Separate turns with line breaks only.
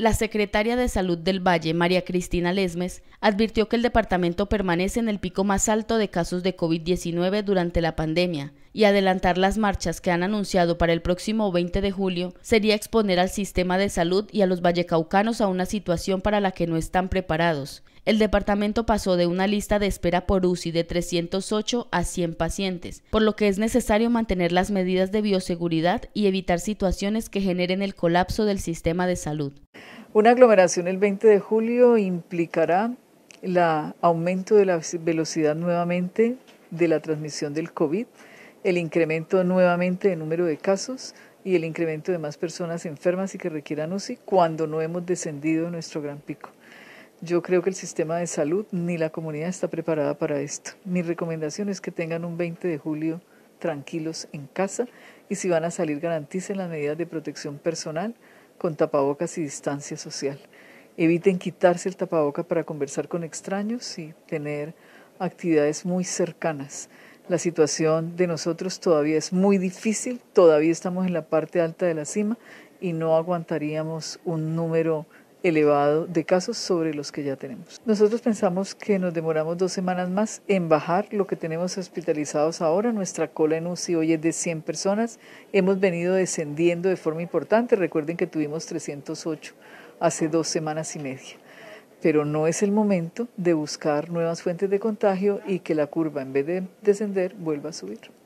La secretaria de Salud del Valle, María Cristina Lesmes, advirtió que el departamento permanece en el pico más alto de casos de COVID-19 durante la pandemia y adelantar las marchas que han anunciado para el próximo 20 de julio sería exponer al sistema de salud y a los vallecaucanos a una situación para la que no están preparados. El departamento pasó de una lista de espera por UCI de 308 a 100 pacientes, por lo que es necesario mantener las medidas de bioseguridad y evitar situaciones que generen el colapso del sistema de salud.
Una aglomeración el 20 de julio implicará el aumento de la velocidad nuevamente de la transmisión del COVID el incremento nuevamente de número de casos y el incremento de más personas enfermas y que requieran UCI cuando no hemos descendido de nuestro gran pico. Yo creo que el sistema de salud ni la comunidad está preparada para esto. Mi recomendación es que tengan un 20 de julio tranquilos en casa y si van a salir garanticen las medidas de protección personal con tapabocas y distancia social. Eviten quitarse el tapaboca para conversar con extraños y tener actividades muy cercanas. La situación de nosotros todavía es muy difícil, todavía estamos en la parte alta de la cima y no aguantaríamos un número elevado de casos sobre los que ya tenemos. Nosotros pensamos que nos demoramos dos semanas más en bajar lo que tenemos hospitalizados ahora. Nuestra cola en UCI hoy es de 100 personas. Hemos venido descendiendo de forma importante. Recuerden que tuvimos 308 hace dos semanas y media pero no es el momento de buscar nuevas fuentes de contagio y que la curva en vez de descender vuelva a subir.